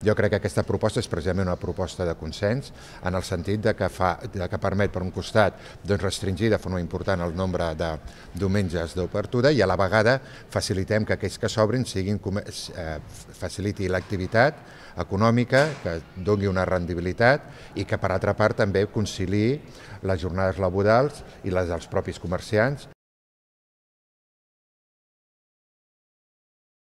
Jo crec que aquesta proposta és precisament una proposta de consens en el sentit de que, fa, de que permet, per un costat, doncs restringir de forma important el nombre de diumenges d'obertura i a la vegada facilitem que aquells que s'obrin siguin eh, faciliti l'activitat econòmica, que doni una rendibilitat i que, per altra part, també concili les jornades laborals i les dels propis comerciants.